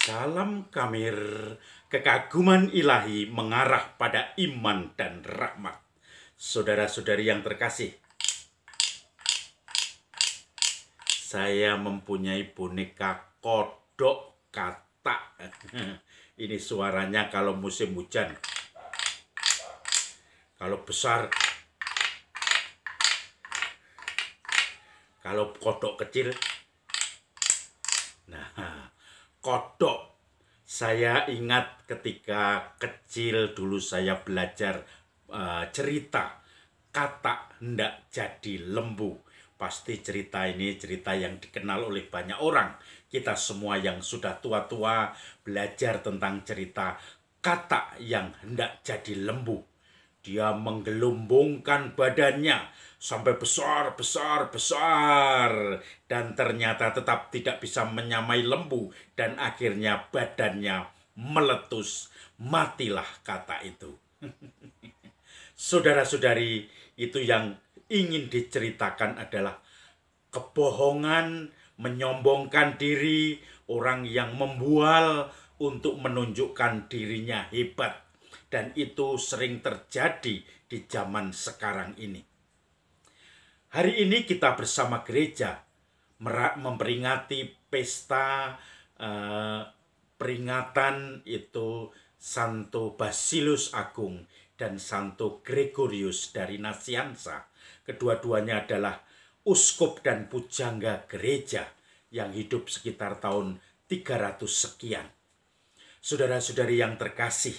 Salam kamir, kekaguman ilahi mengarah pada iman dan rahmat. Saudara-saudari yang terkasih, saya mempunyai boneka kodok kata. Ini suaranya kalau musim hujan. Kalau besar, kalau kodok kecil, nah kodok. Saya ingat ketika kecil dulu saya belajar uh, cerita kata hendak jadi lembu. Pasti cerita ini cerita yang dikenal oleh banyak orang. Kita semua yang sudah tua-tua belajar tentang cerita kata yang hendak jadi lembu. Dia menggelumbungkan badannya sampai besar, besar, besar. Dan ternyata tetap tidak bisa menyamai lembu. Dan akhirnya badannya meletus. Matilah kata itu. Saudara-saudari, itu yang ingin diceritakan adalah kebohongan, menyombongkan diri, orang yang membual untuk menunjukkan dirinya hebat dan itu sering terjadi di zaman sekarang ini. Hari ini kita bersama gereja memperingati pesta eh, peringatan itu Santo Basilus Agung dan Santo Gregorius dari Nasiansa. Kedua-duanya adalah uskup dan pujangga gereja yang hidup sekitar tahun 300 sekian. Saudara-saudari yang terkasih,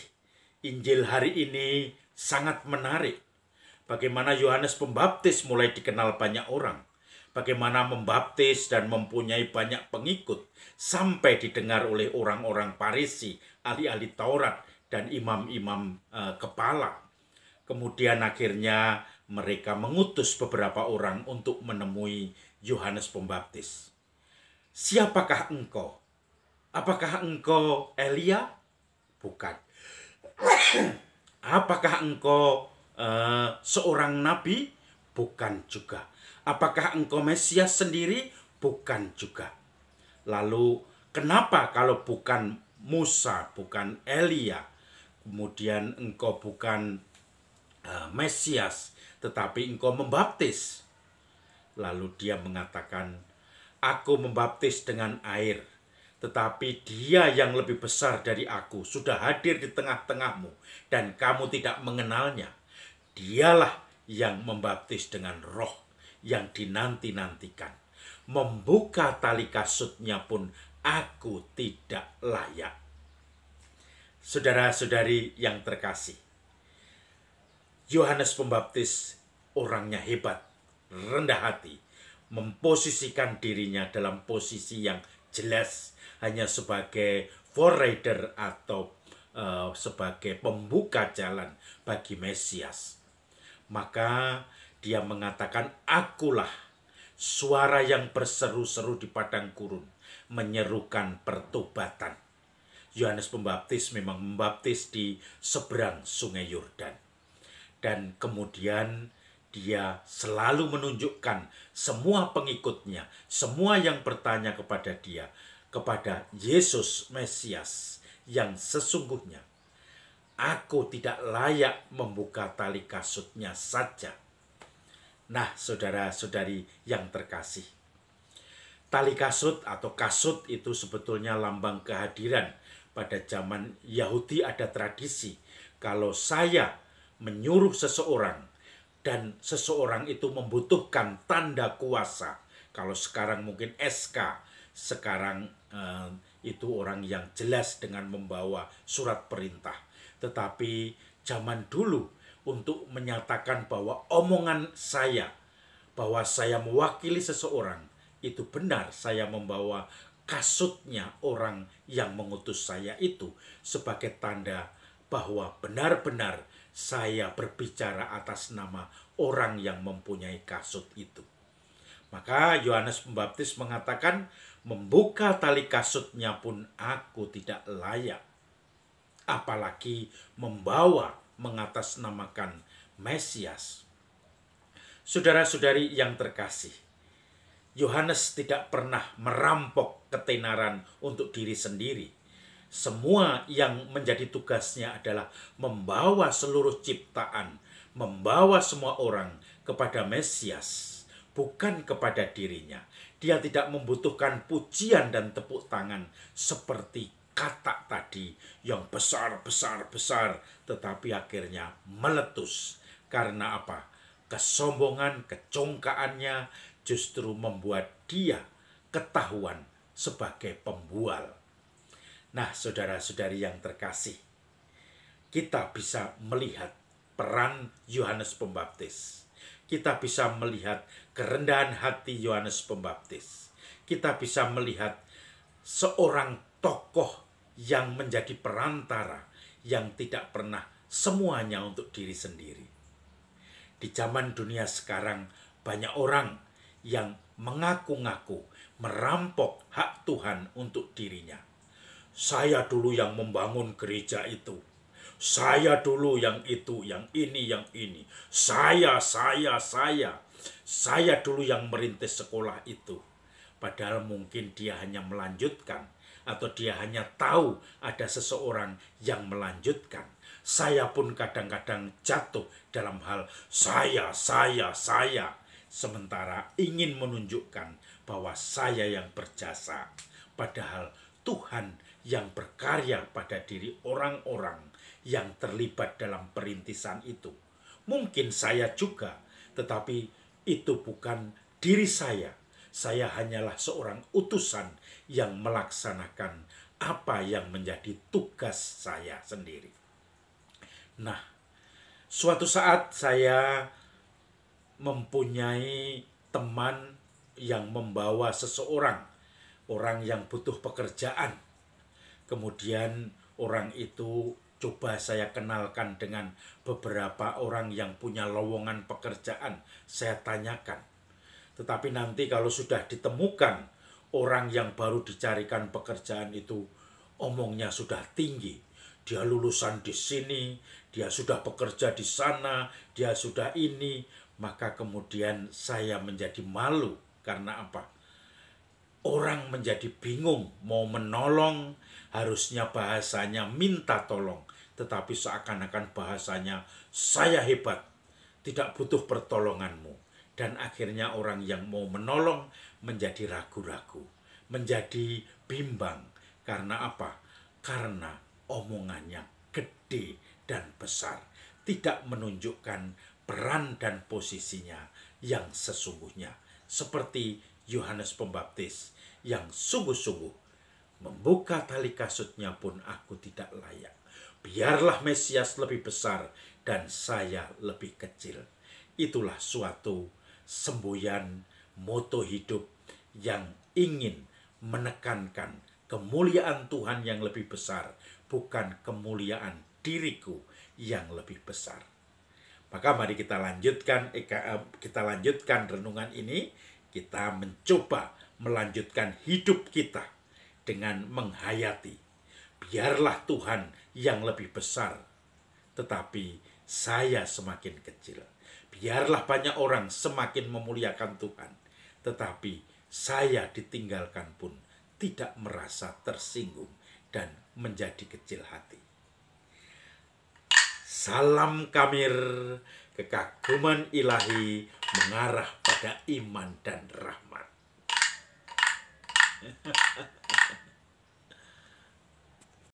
Injil hari ini sangat menarik. Bagaimana Yohanes Pembaptis mulai dikenal banyak orang. Bagaimana membaptis dan mempunyai banyak pengikut sampai didengar oleh orang-orang Parisi, ahli-ahli Taurat, dan imam-imam e, kepala. Kemudian akhirnya mereka mengutus beberapa orang untuk menemui Yohanes Pembaptis. Siapakah engkau? Apakah engkau Elia? Bukan. Apakah engkau uh, seorang nabi? Bukan juga. Apakah engkau Mesias sendiri? Bukan juga. Lalu kenapa kalau bukan Musa, bukan Elia, kemudian engkau bukan uh, Mesias, tetapi engkau membaptis? Lalu dia mengatakan, Aku membaptis dengan air, tetapi dia yang lebih besar dari aku sudah hadir di tengah-tengahmu dan kamu tidak mengenalnya. Dialah yang membaptis dengan roh yang dinanti-nantikan. Membuka tali kasutnya pun aku tidak layak. Saudara-saudari yang terkasih, Yohanes Pembaptis orangnya hebat, rendah hati, memposisikan dirinya dalam posisi yang jelas hanya sebagai forerunner atau uh, sebagai pembuka jalan bagi Mesias. Maka dia mengatakan, "Akulah suara yang berseru-seru di padang gurun, menyerukan pertobatan." Yohanes Pembaptis memang membaptis di seberang Sungai Yordan. Dan kemudian dia selalu menunjukkan semua pengikutnya, semua yang bertanya kepada dia, kepada Yesus Mesias yang sesungguhnya. Aku tidak layak membuka tali kasutnya saja. Nah, saudara-saudari yang terkasih. Tali kasut atau kasut itu sebetulnya lambang kehadiran. Pada zaman Yahudi ada tradisi, kalau saya menyuruh seseorang dan seseorang itu membutuhkan tanda kuasa. Kalau sekarang mungkin SK, sekarang eh, itu orang yang jelas dengan membawa surat perintah. Tetapi zaman dulu untuk menyatakan bahwa omongan saya, bahwa saya mewakili seseorang, itu benar saya membawa kasutnya orang yang mengutus saya itu sebagai tanda bahwa benar-benar saya berbicara atas nama orang yang mempunyai kasut itu. Maka Yohanes Pembaptis mengatakan, membuka tali kasutnya pun aku tidak layak. Apalagi membawa mengatasnamakan Mesias. Saudara-saudari yang terkasih, Yohanes tidak pernah merampok ketenaran untuk diri sendiri semua yang menjadi tugasnya adalah membawa seluruh ciptaan, membawa semua orang kepada Mesias, bukan kepada dirinya. Dia tidak membutuhkan pujian dan tepuk tangan seperti kata tadi yang besar-besar-besar tetapi akhirnya meletus. Karena apa? Kesombongan, kecongkaannya justru membuat dia ketahuan sebagai pembual. Nah, saudara-saudari yang terkasih, kita bisa melihat peran Yohanes Pembaptis. Kita bisa melihat kerendahan hati Yohanes Pembaptis. Kita bisa melihat seorang tokoh yang menjadi perantara yang tidak pernah semuanya untuk diri sendiri. Di zaman dunia sekarang banyak orang yang mengaku-ngaku merampok hak Tuhan untuk dirinya saya dulu yang membangun gereja itu. Saya dulu yang itu, yang ini, yang ini. Saya, saya, saya. Saya dulu yang merintis sekolah itu. Padahal mungkin dia hanya melanjutkan atau dia hanya tahu ada seseorang yang melanjutkan. Saya pun kadang-kadang jatuh dalam hal saya, saya, saya. Sementara ingin menunjukkan bahwa saya yang berjasa. Padahal Tuhan yang berkarya pada diri orang-orang yang terlibat dalam perintisan itu. Mungkin saya juga, tetapi itu bukan diri saya. Saya hanyalah seorang utusan yang melaksanakan apa yang menjadi tugas saya sendiri. Nah, suatu saat saya mempunyai teman yang membawa seseorang orang yang butuh pekerjaan. Kemudian orang itu coba saya kenalkan dengan beberapa orang yang punya lowongan pekerjaan. Saya tanyakan. Tetapi nanti kalau sudah ditemukan orang yang baru dicarikan pekerjaan itu omongnya sudah tinggi. Dia lulusan di sini, dia sudah bekerja di sana, dia sudah ini, maka kemudian saya menjadi malu karena apa? orang menjadi bingung mau menolong, harusnya bahasanya minta tolong, tetapi seakan-akan bahasanya saya hebat, tidak butuh pertolonganmu. Dan akhirnya orang yang mau menolong menjadi ragu-ragu, menjadi bimbang. Karena apa? Karena omongannya gede dan besar, tidak menunjukkan peran dan posisinya yang sesungguhnya. Seperti Yohanes Pembaptis yang sungguh-sungguh membuka tali kasutnya pun aku tidak layak. Biarlah Mesias lebih besar dan saya lebih kecil. Itulah suatu semboyan moto hidup yang ingin menekankan kemuliaan Tuhan yang lebih besar, bukan kemuliaan diriku yang lebih besar. Maka mari kita lanjutkan eh, kita lanjutkan renungan ini kita mencoba melanjutkan hidup kita dengan menghayati. Biarlah Tuhan yang lebih besar, tetapi saya semakin kecil. Biarlah banyak orang semakin memuliakan Tuhan, tetapi saya ditinggalkan pun tidak merasa tersinggung dan menjadi kecil hati. Salam kamir, kekaguman ilahi mengarah pada iman dan rahmat.